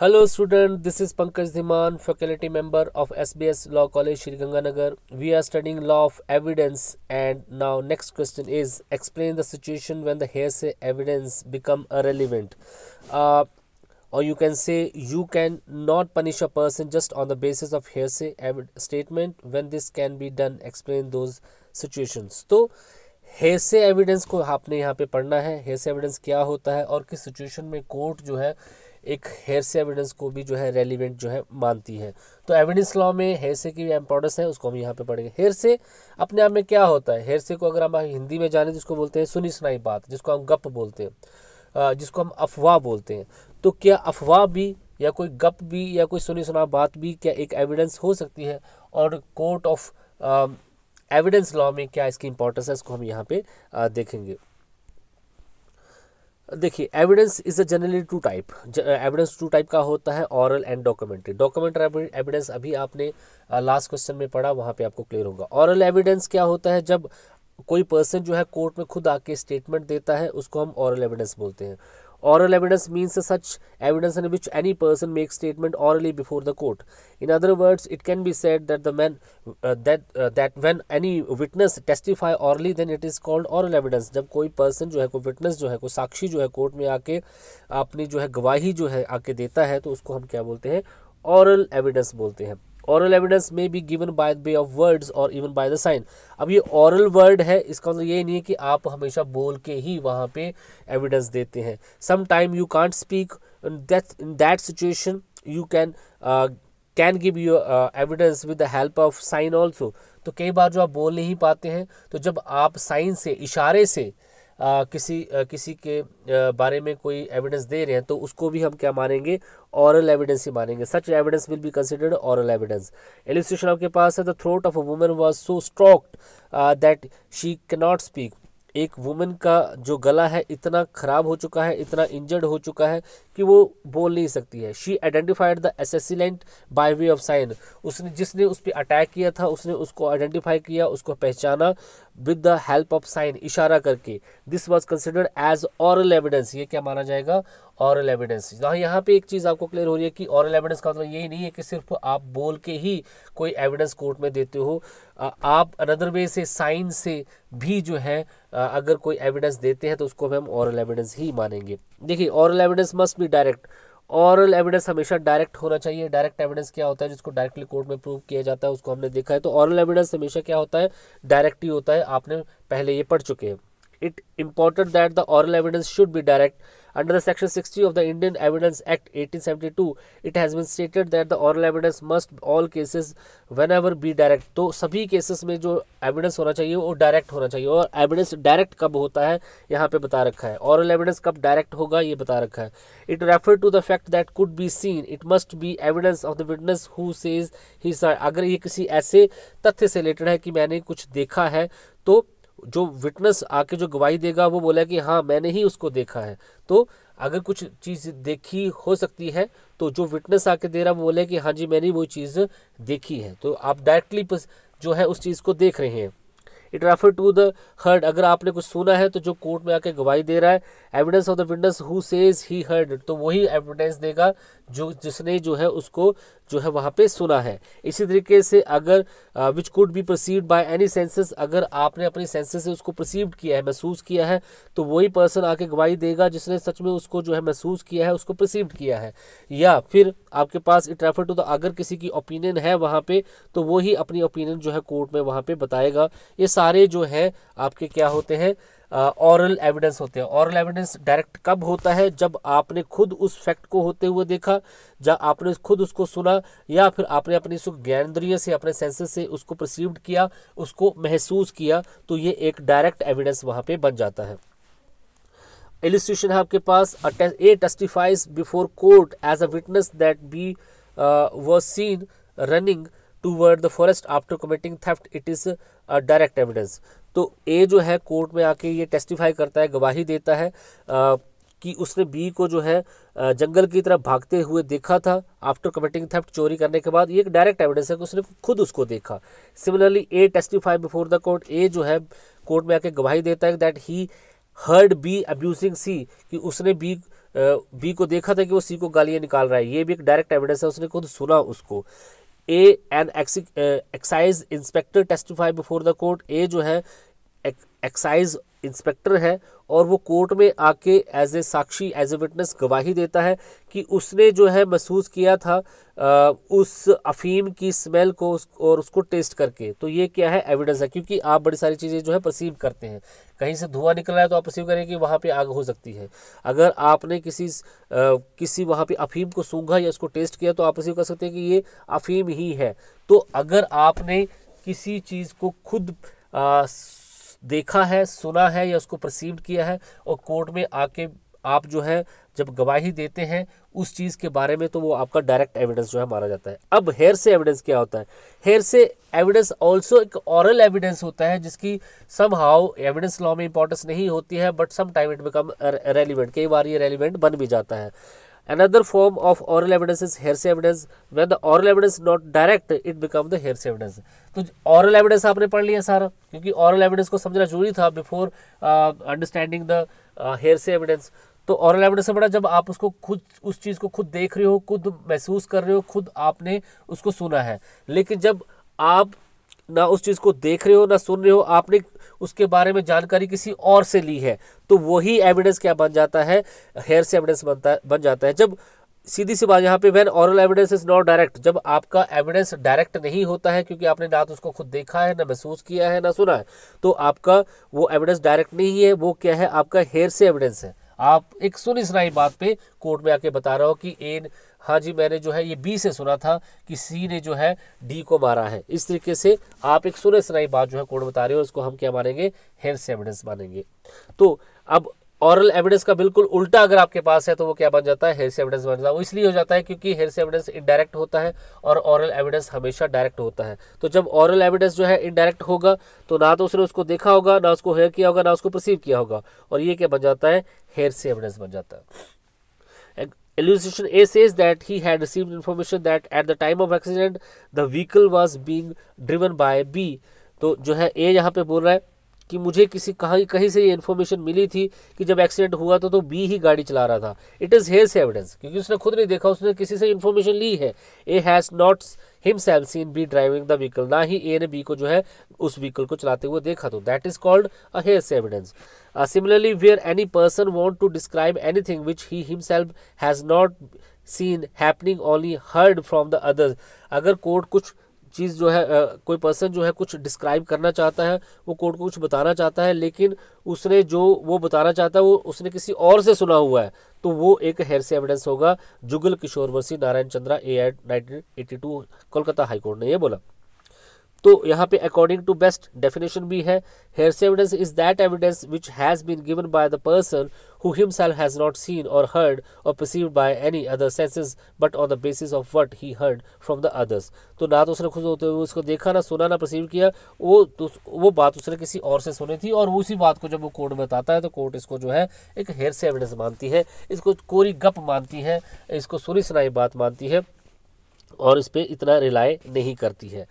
Hello student this is Pankaj Dhiman faculty member of SBS law college Sriganganagar we are studying law of evidence and now next question is explain the situation when the hearsay evidence become irrelevant or you can say you can not punish a person just on the basis of hearsay statement when this can be done explain those situation to say evidence को आपने यहाँ पे पढ़ना है से evidence क्या होता है और किस सिचुएशन में कोर्ट जो है एक हेयर से एविडेंस को भी जो है रेलिवेंट जो है मानती है तो एविडेंस लॉ में हेयर से की इंपॉर्टेंस है उसको हम यहाँ पे पढ़ेंगे हेयर से अपने आप में क्या होता है हेयर से को अगर हम हिंदी में जाने तो बोलते हैं सुनी सुनाई बात जिसको हम गप बोलते हैं जिसको हम अफवाह बोलते हैं तो क्या अफवाह भी या कोई गप भी या कोई सुनी सुना बात भी क्या एक एविडेंस हो सकती है और कोर्ट ऑफ एविडेंस लॉ में क्या इसकी इंपॉर्टेंस है इसको हम यहाँ पे देखेंगे देखिए evidence is a generally two type evidence two type का होता है oral and documentary documentary evidence अभी आपने लास्ट क्वेश्चन में पढ़ा वहाँ पे आपको क्लियर होगा ऑरल एविडेंस क्या होता है जब कोई पर्सन जो है कोर्ट में खुद आके स्टेटमेंट देता है उसको हम ऑरल एविडेंस बोलते हैं Oral evidence means such evidence in which any person makes statement orally before the court. In other words, it can be said that the man uh, that uh, that when any witness testify orally, then it is called oral evidence. jab koi person jo hai कोई witness jo hai कोई sakshi jo hai court mein aake apni jo hai gawahhi jo hai aake deta hai to usko hum kya bolte hain oral evidence bolte hain oral evidence में भी given by way of words और even by the sign अब ये ऑरल word है इसका मतलब ये नहीं है कि आप हमेशा बोल के ही वहाँ पे एविडेंस देते हैं some time you can't speak in that situation you can can give you evidence with the help of sign also तो कई बार जो आप बोल नहीं पाते हैं तो जब आप साइन से इशारे से आ, किसी आ, किसी के आ, बारे में कोई एविडेंस दे रहे हैं तो उसको भी हम क्या मानेंगे औरल एविडेंस ही मानेंगे such evidence will be considered oral evidence illustration आपके पास है the throat of a woman was so stroked that she can not speak एक वुमेन का जो गला है इतना ख़राब हो चुका है इतना इंजर्ड हो चुका है कि वो बोल नहीं सकती है she identified the assailant by way of sign उसने जिसने उस पर अटैक किया था उसने उसको आइडेंटिफाई किया उसको पहचाना with the help of sign इशारा करके this was considered as oral evidence ये क्या माना जाएगा औरल एविडेंस यहाँ यहाँ पे एक चीज़ आपको क्लियर हो रही है कि औरल एविडेंस का मतलब यही नहीं है कि सिर्फ आप बोल के ही कोई एविडेंस कोर्ट में देते हो आप अनदर वे से साइन से भी जो है अगर कोई एविडेंस देते हैं तो उसको हम औरल एविडेंस ही मानेंगे देखिए औरल एविडेंस मस्ट भी डायरेक्ट औरल एविडेंस हमेशा डायरेक्ट होना चाहिए डायरेक्ट एविडेंस क्या होता है जिसको डायरेक्टली कोर्ट में प्रूव किया जाता है उसको हमने देखा है तो औरल एविडेंस हमेशा क्या होता है डायरेक्ट ही होता है आपने पहले ये पढ़ चुके हैं it important that the oral evidence should भी direct Under the section 60 of the Indian Evidence Act 1872, it has been stated that the oral evidence must all cases whenever be direct. तो सभी केसेस में जो evidence होना चाहिए वो direct होना चाहिए और एविडेंस डायरेक्ट कब होता है यहाँ पे बता रखा है ऑरल एविडेंस कब डायरेक्ट होगा ये बता रखा है it refer to the fact that could be seen it must be evidence of the witness who says he अगर ये किसी ऐसे तथ्य से रिलेटेड है कि मैंने कुछ देखा है तो जो विटनेस आके जो गवाही देगा वो बोला कि हाँ मैंने ही उसको देखा है तो अगर कुछ चीज़ देखी हो सकती है तो जो विटनेस आके दे रहा वो बोले कि हाँ जी मैंने वो चीज़ देखी है तो आप डायरेक्टली जो है उस चीज़ को देख रहे हैं it refer to the heard अगर आपने कुछ सुना है तो जो कोर्ट में आके गवाही दे रहा है एविडेंस ऑफ द विंडस हु सेज ही हर्ड तो वही एविडेंस देगा जो जिसने जो है उसको जो है वहाँ पे सुना है इसी तरीके से अगर which could be perceived by any senses अगर आपने अपनी सेंसेस से उसको परसीव्ड किया है महसूस किया है तो वही पर्सन आके गवाही देगा जिसने सच में उसको जो है महसूस किया है उसको परसीव्ड किया है या फिर आपके पास इट रेफर टू द अगर किसी की ओपिनियन है वहाँ पे तो वही अपनी ओपिनियन जो है कोर्ट में वहाँ पे बताएगा ये सारे जो है आपके क्या होते हैं ऑरल एविडेंस होते हैं ऑरल एविडेंस डायरेक्ट कब होता है जब आपने खुद उस फैक्ट को होते हुए देखा जब आपने खुद उसको सुना या फिर आपने अपनी सुख ज्ञानद्रिय से अपने सेंसेस से उसको परसीव्ड किया उसको महसूस किया तो ये एक डायरेक्ट एविडेंस वहाँ पे बन जाता है एलिस्ट्रेशन है आपके पास A testifies before court as a witness that B was seen running toward the forest after committing theft it is direct evidence तो ए जो है कोर्ट में आके ये टेस्टिफाई करता है गवाही देता है आ, कि उसने बी को जो है जंगल की तरफ भागते हुए देखा था आफ्टर कमिटिंग थेफ्ट चोरी करने के बाद ये एक डायरेक्ट एविडेंस है कि उसने खुद उसको देखा similarly A testify before the court A जो है कोर्ट में आके गवाही देता है that he heard B abusing C कि उसने बी बी को देखा था कि वो सी को गालियाँ निकाल रहा है ये भी एक डायरेक्ट एविडेंस है उसने खुद सुना उसको A an excise inspector testify before the court A जो है एक्साइज इंस्पेक्टर है और वो कोर्ट में आके एज ए साक्षी एज ए विटनेस गवाही देता है कि उसने जो है महसूस किया था आ, उस अफीम की स्मेल को उस, और उसको टेस्ट करके तो ये क्या है एविडेंस है क्योंकि आप बड़ी सारी चीज़ें जो है परसीव करते हैं कहीं से धुआं निकल रहा है तो आप परसीव करें कि वहाँ पे आग हो सकती है अगर आपने किसी आ, किसी वहाँ पे अफीम को सूंघा या उसको टेस्ट किया तो आप परसीव कर सकते हैं कि ये अफीम ही है तो अगर आपने किसी चीज़ को खुद आ, देखा है सुना है या उसको प्रसीव किया है और कोर्ट में आके आप जो है जब गवाही देते हैं उस चीज़ के बारे में तो वो आपका डायरेक्ट एविडेंस जो है माना जाता है अब हेयर से एविडेंस क्या होता है हेयर से एविडेंस ऑल्सो एक ऑरल एविडेंस होता है जिसकी सम हाउ एविडेंस लॉ में इंपॉर्टेंस नहीं होती है but some time it become relevant कई बार ये रेलिवेंट बन भी जाता है Another form of oral evidence is hearsay evidence. When the oral evidence not direct, it become the hearsay evidence. to so, oral evidence aapne पढ़ liya sara kyunki oral evidence ko समझना zaruri tha before uh, understanding the uh, hearsay evidence. तो ऑरल evidence से बड़ा जब आप उसको खुद उस चीज़ को खुद देख रहे हो खुद महसूस कर रहे हो खुद आपने उसको सुना है लेकिन जब आप ना उस चीज़ को देख रहे हो ना सुन रहे हो आपने उसके बारे में जानकारी किसी और से ली है तो वही एविडेंस क्या बन जाता है हेयर से एविडेंस बनता बन जाता है जब सीधी सी बात यहाँ पे when oral evidence is not direct जब आपका एविडेंस डायरेक्ट नहीं होता है क्योंकि आपने ना तो उसको खुद देखा है ना महसूस किया है ना सुना है तो आपका वो एविडेंस डायरेक्ट नहीं है वो क्या है आपका हेयर से एविडेंस है आप एक सुनी सुनाई बात पे कोर्ट में आके बता रहा हो कि एन हाँ जी मैंने जो है ये बी से सुना था कि सी ने जो है डी को मारा है इस तरीके से आप एक सुने सुनाई बात जो है कोड बता रहे हो इसको हम क्या मानेंगे से एविडेंस मानेंगे तो अब ऑरल एविडेंस का बिल्कुल उल्टा अगर आपके पास है तो वो क्या बन जाता है हेयर से एविडेंस बन जाता है वो इसलिए हो जाता है क्योंकि हेयर से एविडेंस इनडायरेक्ट होता है और ऑरल एविडेंस हमेशा डायरेक्ट होता है तो जब ऑरल एविडेंस जो है इनडायरेक्ट होगा तो ना तो उसने उसको देखा होगा ना उसको हेयर किया होगा ना उसको परसीव किया होगा और ये क्या बन जाता है हेयर से एविडेंस बन जाता है Elucidation A says that he had received information that at the time of accident the vehicle was being driven by B. तो जो है A यहाँ पे बोल रहा है कि मुझे किसी कहीं कहीं से ये इन्फॉर्मेशन मिली थी कि जब एक्सीडेंट हुआ था तो बी ही गाड़ी चला रहा था it is hearsay evidence क्योंकि उसने खुद नहीं देखा उसने किसी से इन्फॉर्मेशन ली है A has not himself seen B driving the vehicle ना ही ए ने बी को जो है उस व्हीकल को चलाते हुए देखा तो that is called a hearsay evidence similarly where any person want to describe any thing which he himself has not seen happening only heard from the others अगर कोर्ट कुछ चीज़ जो है कोई पर्सन जो है कुछ डिस्क्राइब करना चाहता है वो कोर्ट को कुछ बताना चाहता है लेकिन उसने जो वो बताना चाहता है वो उसने किसी और से सुना हुआ है तो वो एक हेरसे एविडेंस होगा Jugal Kishore versus Narayan Chandra A I nineteen eighty two Kolkata high court ने यह बोला तो यहाँ पे अकॉर्डिंग टू बेस्ट डेफिनेशन भी है hearsay evidence is that evidence which has been given by the person who himself has not seen और हर्ड और perceive by any other senses but on the basis of what he heard from the others तो ना तो उसने खुद होते हुए उसको देखा ना सुना ना परसीव किया वो तो वो बात उसने किसी और से सुनी थी और उसी बात को जब वो कोर्ट में बताता है तो कोर्ट इसको जो है एक हेयर से एविडेंस मानती है इसको कोरी गप मानती है इसको सुनी सुनाई बात मानती है और इस पर इतना रिलाय नहीं करती है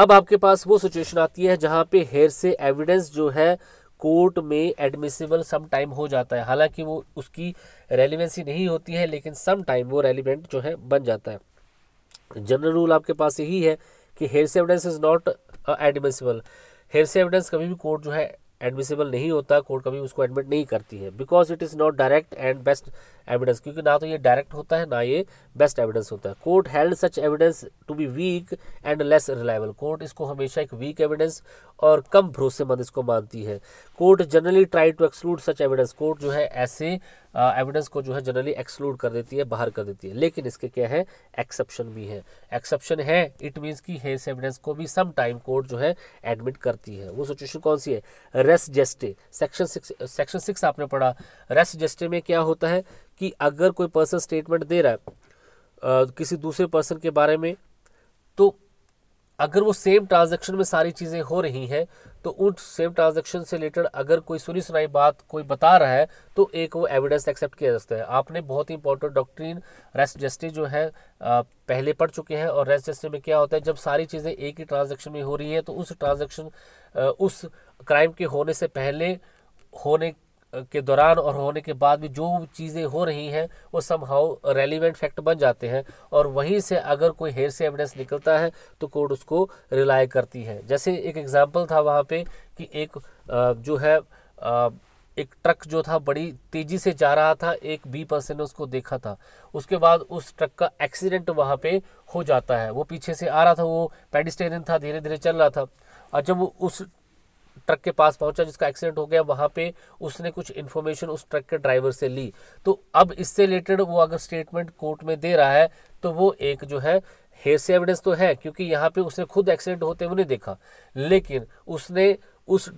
अब आपके पास वो सिचुएशन आती है जहाँ पे हेयर से एविडेंस जो है कोर्ट में एडमिसिबल सम टाइम हो जाता है हालांकि वो उसकी रेलिवेंसी नहीं होती है लेकिन सम टाइम वो रेलिवेंट जो है बन जाता है जनरल रूल आपके पास यही है कि hearsay evidence is not admissible hearsay evidence कभी भी कोर्ट जो है एडमिसिबल नहीं होता कोर्ट कभी उसको एडमिट नहीं करती है because it is not direct and best evidence क्योंकि ना तो ये डायरेक्ट होता है ना ये बेस्ट एविडेंस होता है court held such evidence to be weak and less reliable court इसको हमेशा एक वीक एविडेंस और कम भरोसेमंद इसको मानती है court generally try to exclude such evidence court जो है ऐसे एविडेंस को जो है जनरली एक्सक्लूड कर देती है बाहर कर देती है लेकिन इसके क्या है एक्सेप्शन भी है एक्सेप्शन है इट मीन्स कि हेस एविडेंस को भी सम टाइम कोर्ट जो है एडमिट करती है वो सिचुएशन कौन सी है res gestae section six section six आपने पढ़ा रेस जेस्टे में क्या होता है कि अगर कोई पर्सन स्टेटमेंट दे रहा है आ, किसी दूसरे पर्सन के बारे में तो अगर वो सेम ट्रांजैक्शन में सारी चीज़ें हो रही हैं तो उन सेम ट्रांजैक्शन से रिलेटेड अगर कोई सुनी सुनाई बात कोई बता रहा है तो एक वो एविडेंस एक्सेप्ट किया जाता है आपने बहुत ही इंपॉर्टेंट डॉक्ट्रीन रेस्ट जस्टिस जो है पहले पढ़ चुके हैं और रेस्ट जस्टिस में क्या होता है जब सारी चीज़ें एक ही ट्रांजेक्शन में हो रही हैं तो उस ट्रांजेक्शन उस क्राइम के होने से पहले होने के दौरान और होने के बाद भी जो चीज़ें हो रही हैं वो सम हाउ रेलिवेंट फैक्ट बन जाते हैं और वहीं से अगर कोई हेयर से एविडेंस निकलता है तो कोर्ट उसको रिलाई करती है जैसे एक एग्जाम्पल था वहाँ पे कि एक जो है एक ट्रक जो था बड़ी तेज़ी से जा रहा था एक बी पर्सन ने उसको देखा था उसके बाद उस ट्रक का एक्सीडेंट वहाँ पर हो जाता है वो पीछे से आ रहा था वो पेडिस्टेरियन था धीरे धीरे चल रहा था और जब उस ट्रक के पास पहुंचा जिसका एक्सीडेंट हो गया वहां पे उसने कुछ इन्फॉर्मेशन उस ट्रक के ड्राइवर से ली तो अब इससे रिलेटेड वो अगर स्टेटमेंट कोर्ट में दे रहा है तो वो एक जो है से एविडेंस तो है क्योंकि यहाँ पे उसने खुद एक्सीडेंट होते हुए नहीं देखा लेकिन उसने उस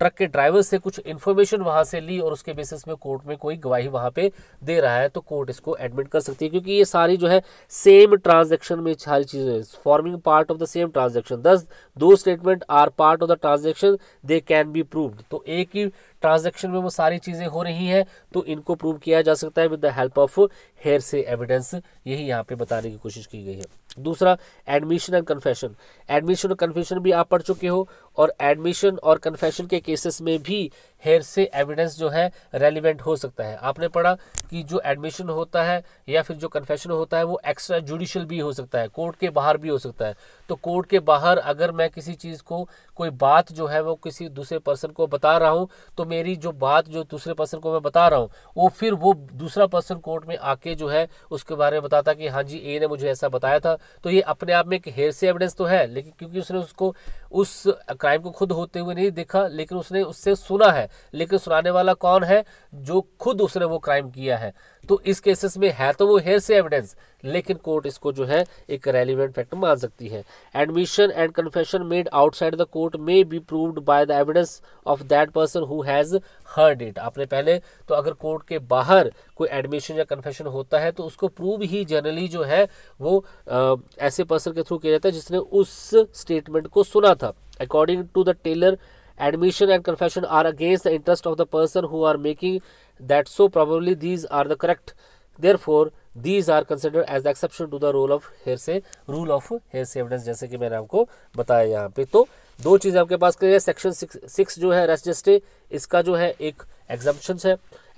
ट्रक के ड्राइवर से कुछ इन्फॉर्मेशन वहाँ से ली और उसके बेसिस में कोर्ट में कोई गवाही वहाँ पे दे रहा है तो कोर्ट इसको एडमिट कर सकती है क्योंकि ये सारी जो है सेम ट्रांजेक्शन में सारी चीज़ें forming part of the same transaction these two statement are part of the transaction they can be proved तो एक ही ट्रांजेक्शन में वो सारी चीज़ें हो रही हैं तो इनको प्रूव किया जा सकता है with the help of hearsay evidence यही यहाँ पे बताने की कोशिश की गई है दूसरा एडमिशन एंड कन्फेशन एडमिशन और कन्फेशन भी आप पढ़ चुके हो और एडमिशन और कन्फेशन के केसेस में भी हेयर से एविडेंस जो है रेलिवेंट हो सकता है आपने पढ़ा कि जो एडमिशन होता है या फिर जो कन्फेशन होता है वो एक्स्ट्रा जुडिशल भी हो सकता है कोर्ट के बाहर भी हो सकता है तो कोर्ट के बाहर अगर मैं किसी चीज़ को कोई बात जो है वो किसी दूसरे पर्सन को बता रहा हूँ तो मेरी जो बात जो दूसरे पर्सन को मैं बता रहा हूँ वो फिर वो दूसरा पर्सन कोर्ट में आके जो है उसके बारे में बताता कि हाँ जी ए ने मुझे ऐसा बताया था तो ये अपने आप में एक हेयर से एविडेंस तो है लेकिन क्योंकि उसने उसको उस क्राइम को खुद होते हुए नहीं देखा लेकिन उसने उससे सुना है लेकिन सुनाने वाला कौन है जो खुद उसने वो क्राइम किया है तो इस केसेस में है तो वो हेयर से एविडेंस लेकिन कोर्ट इसको जो है एक रेलिवेंट फैक्ट मान सकती है admission and confession made outside the court may be proved by the evidence of that person who has heard it आपने पहले तो अगर कोर्ट के बाहर कोई एडमिशन या कन्फेशन होता है तो उसको प्रूव ही जनरली जो है वो आ, ऐसे पर्सन के थ्रू किया जाता है जिसने उस स्टेटमेंट को सुना था according to the Taylor admission and confession are against the interest of the person who are making that so probably these are the correct therefore these are considered as the exception to the rule of hearsay rule of hearsay evidence jaise ki maine aapko bataya yahan pe to do cheeze aapke paas clear hai section 6 6 jo hai इसका जो iska jo hai ek exemptions hai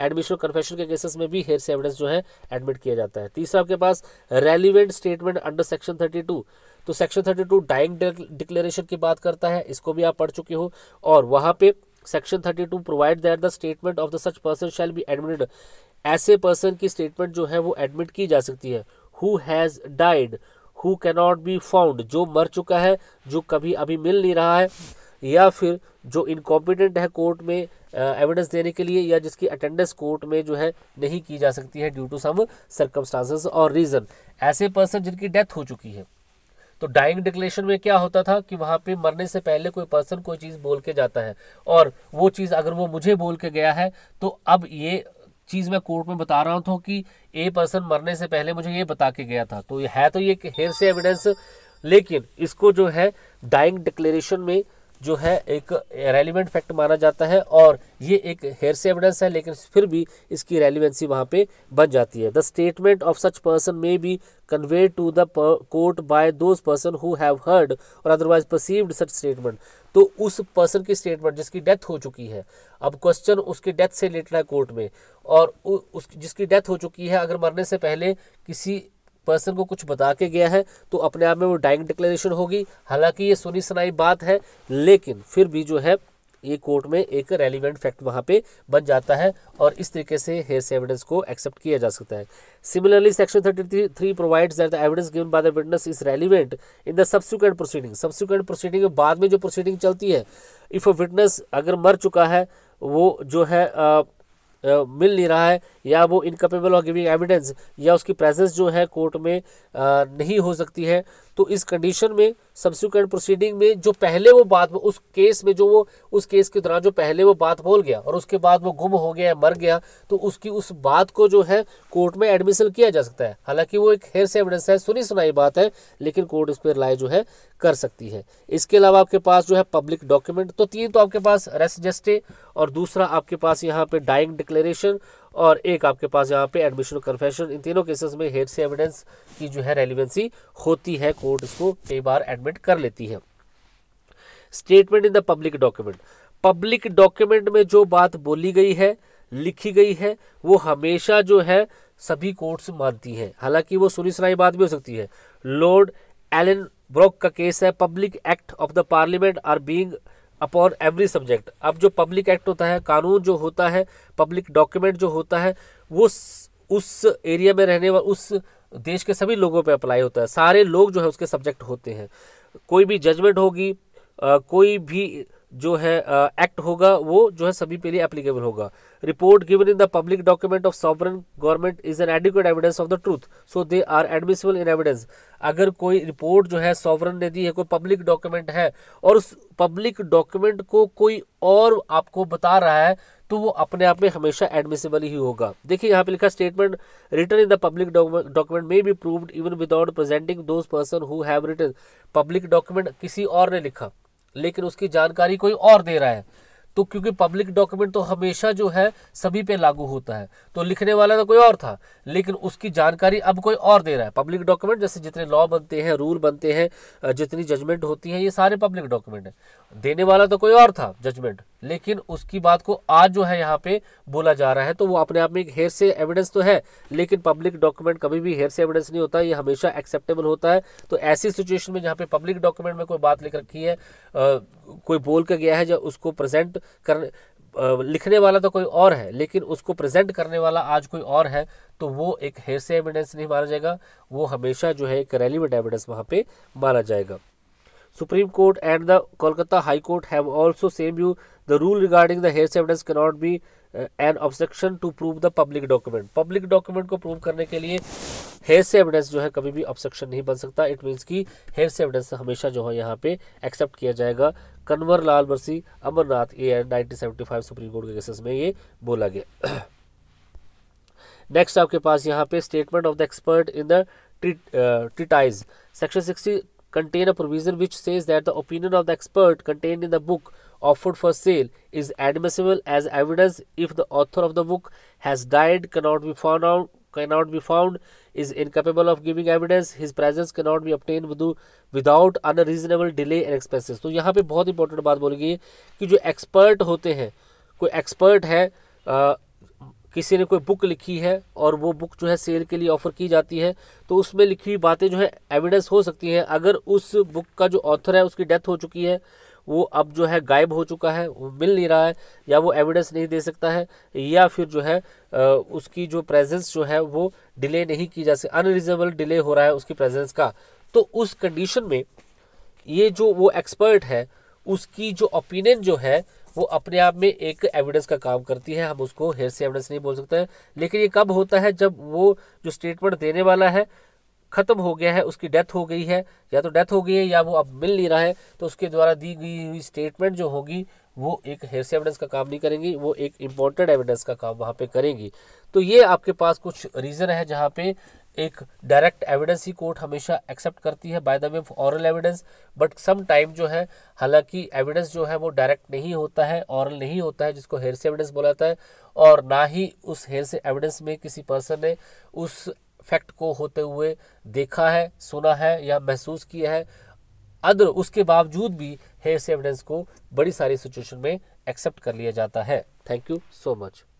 admission confession ke cases mein bhi hearsay evidence jo hai admit kiya jata hai teesra aapke paas relevant statement under section two तो section thirty two dying declaration की बात करता है इसको भी आप पढ़ चुके हो और वहाँ पे section thirty two provide that the statement of the such person shall be admitted ऐसे पर्सन की स्टेटमेंट जो है वो एडमिट की जा सकती है who has died who cannot be found जो मर चुका है जो कभी अभी मिल नहीं रहा है या फिर जो इनकॉम्पिटेंट है कोर्ट में एविडेंस देने के लिए या जिसकी अटेंडेंस कोर्ट में जो है नहीं की जा सकती है ड्यू टू सम सर्कमस्टांसेस और रीज़न ऐसे पर्सन जिनकी डेथ हो चुकी है तो डाइंग डिक्लेशन में क्या होता था कि वहाँ पे मरने से पहले कोई पर्सन कोई चीज़ बोल के जाता है और वो चीज़ अगर वो मुझे बोल के गया है तो अब ये चीज़ मैं कोर्ट में बता रहा हूँ कि ए पर्सन मरने से पहले मुझे ये बता के गया था तो है तो ये हेर से एविडेंस लेकिन इसको जो है डाइंग डिक्लेरेशन में जो है एक रेलिवेंट फैक्ट माना जाता है और ये एक हेयर से एविडेंस है लेकिन फिर भी इसकी रेलिवेंसी वहाँ पे बन जाती है the statement of such person may be convey to the court by those person who have heard और अदरवाइज परसीव्ड सच स्टेटमेंट तो उस पर्सन की स्टेटमेंट जिसकी डेथ हो चुकी है अब क्वेश्चन उसकी डेथ से रिलेटेड है कोर्ट में और उस जिसकी डेथ हो चुकी है अगर मरने से पहले किसी पर्सन को कुछ बता के गया है तो अपने आप में वो डाइंग डिक्लेरेशन होगी हालांकि ये सुनी सुनाई बात है लेकिन फिर भी जो है ये कोर्ट में एक रेलिवेंट फैक्ट वहाँ पे बन जाता है और इस तरीके से से एविडेंस को एक्सेप्ट किया जा सकता है similarly section thirty three provides that the evidence given by the witness is relevant in the subsequent proceeding subsequent proceeding में बाद में जो प्रोसीडिंग चलती है इफ़ अ विटनेस अगर मर चुका है वो जो है मिल नहीं रहा है या वो इनकेपेबल ऑफ गिविंग एविडेंस या उसकी प्रेजेंस जो है कोर्ट में नहीं हो सकती है तो इस कंडीशन में सब्सिक्वेंट प्रोसीडिंग में जो पहले वो बात उस केस में जो वो उस केस के दौरान जो पहले वो बात बोल गया और उसके बाद वो गुम हो गया मर गया तो उसकी उस बात को जो है कोर्ट में एडमिशन किया जा सकता है हालांकि वो एक हेयर से एविडेंस है सुनी सुनाई बात है लेकिन कोर्ट उस पर रिलाई जो है कर सकती है इसके अलावा आपके पास जो है पब्लिक डॉक्यूमेंट तो तीन तो आपके पास रेस्ट जस्टे और दूसरा आपके पास यहाँ पे डाइंग डिक्लेरेशन और एक आपके पास यहाँ पे एडमिशन कन्फेशन इन तीनों केसेस में हेड से एविडेंस की जो है रेलिवेंसी होती है कोर्ट इसको कई बार एडमिट कर लेती है statement in the public document public document में जो बात बोली गई है लिखी गई है वो हमेशा जो है सभी कोर्ट्स मानती हैं हालांकि वो सुनी सुनाई बात भी हो सकती है लॉर्ड एलन ब्रॉक का केस है public act of the parliament are being upon every subject अब जो पब्लिक एक्ट होता है कानून जो होता है पब्लिक डॉक्यूमेंट जो होता है वो उस एरिया में रहने वाले उस देश के सभी लोगों पे अप्लाई होता है सारे लोग जो है उसके सब्जेक्ट होते हैं कोई भी जजमेंट होगी कोई भी जो है एक्ट होगा वो जो है सभी के लिए एप्लीकेबल होगा report given in the public document of sovereign government is an adequate evidence of the truth so they are admissible in evidence अगर कोई रिपोर्ट जो है सॉवरन ने दी है कोई पब्लिक डॉक्यूमेंट है और उस पब्लिक डॉक्यूमेंट को कोई और आपको बता रहा है तो वो अपने आप में हमेशा एडमिसिबल ही होगा देखिए यहाँ पे लिखा statement written in the public document may be proved even without presenting those person who have written public document किसी और ने लिखा लेकिन उसकी जानकारी कोई और दे रहा है तो क्योंकि पब्लिक डॉक्यूमेंट तो हमेशा जो है सभी पे लागू होता है तो लिखने वाला तो कोई और था लेकिन उसकी जानकारी अब कोई और दे रहा है पब्लिक डॉक्यूमेंट जैसे जितने लॉ बनते हैं रूल बनते हैं जितनी जजमेंट होती है ये सारे पब्लिक डॉक्यूमेंट है देने वाला तो कोई और था जजमेंट लेकिन उसकी बात को आज जो है यहाँ पे बोला जा रहा है तो वो अपने आप में एक हेयर से एविडेंस तो है लेकिन पब्लिक डॉक्यूमेंट कभी भी हेयर से एविडेंस नहीं होता ये हमेशा एक्सेप्टेबल होता है तो ऐसी सिचुएशन में जहाँ पे पब्लिक डॉक्यूमेंट में कोई बात लिख रखी है आ, कोई बोल के गया है जब उसको प्रेजेंट कर लिखने वाला तो कोई और है लेकिन उसको प्रेजेंट करने वाला आज कोई और है तो वो एक हेयर से एविडेंस नहीं माना जाएगा वो हमेशा जो है एक रेलिवेंट एविडेंस वहाँ पे माना जाएगा supreme court and the Kolkata high court have also same you the rule regarding the hearsay evidence cannot be uh, an obstruction to prove the public document public document ko prove करने के लिए हेस evidence जो है कभी भी ऑब्सेक्शन नहीं बन सकता इट मीन्स कि हेस एविडेंस हमेशा जो है यहाँ पे एक्सेप्ट किया जाएगा कन्वर लाल मरसी अमरनाथ ये 1975 supreme court ke cases mein ye bola gaya next आपके पास यहाँ पे statement of the expert in the treatise section sixty contain a provision which says that the opinion of the expert contain in the book offered for sale is admissible as evidence if the author of the book has died, cannot be found out, cannot be found, is incapable of giving evidence, his presence cannot be obtained with without unreasonable delay and expenses. तो यहाँ पे बहुत important बात बोली गई है कि जो एक्सपर्ट होते हैं कोई एक्सपर्ट है आ, किसी ने कोई बुक लिखी है और वो बुक जो है सेल के लिए ऑफ़र की जाती है तो उसमें लिखी हुई बातें जो है एविडेंस हो सकती हैं अगर उस बुक का जो ऑथर है उसकी डेथ हो चुकी है वो अब जो है गायब हो चुका है वो मिल नहीं रहा है या वो एविडेंस नहीं दे सकता है या फिर जो है उसकी जो प्रेजेंस जो है वो डिले नहीं की जा सकती अनरिजनेबल डिले हो रहा है उसकी प्रेजेंस का तो उस कंडीशन में ये जो वो एक्सपर्ट है उसकी जो ओपिनियन जो है वो अपने आप में एक एविडेंस का काम करती है हम उसको हेयर से एविडेंस नहीं बोल सकते हैं लेकिन ये कब होता है जब वो जो स्टेटमेंट देने वाला है ख़त्म हो गया है उसकी डेथ हो गई है या तो डेथ हो गई है या वो अब मिल नहीं रहा है तो उसके द्वारा दी गई हुई स्टेटमेंट जो होगी वो एक से एविडेंस का काम नहीं करेंगी वो एक इम्पोर्टेंट एविडेंस का काम वहाँ पे करेंगी तो ये आपके पास कुछ रीज़न है जहाँ पे एक डायरेक्ट एविडेंस ही कोर्ट हमेशा एक्सेप्ट करती है by the way of oral evidence but some time जो है हालांकि एविडेंस जो है वो डायरेक्ट नहीं होता है ऑरल नहीं होता है जिसको हेयर से एविडेंस बोला जाता है और ना ही उस हेयर से एविडेंस में किसी पर्सन ने उस फैक्ट को होते हुए देखा है सुना है या महसूस किया है अदर उसके बावजूद भी हेयर से एविडेंस को बड़ी सारी सिचुएशन में एक्सेप्ट कर लिया जाता है थैंक यू सो मच